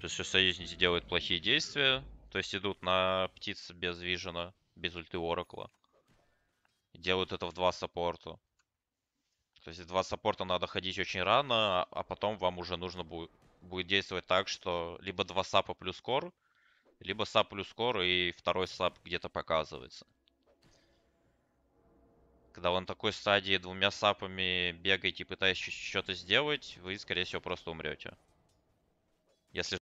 То есть все союзники делают плохие действия. То есть идут на птиц без вижена, без ульты Оракла. Делают это в два саппорта. То есть два саппорта надо ходить очень рано, а, а потом вам уже нужно будет, будет действовать так, что либо два сапа плюс кор, либо сап плюс кор и второй сап где-то показывается. Когда вы на такой стадии двумя сапами бегаете и пытаетесь что-то сделать, вы, скорее всего, просто умрете. Если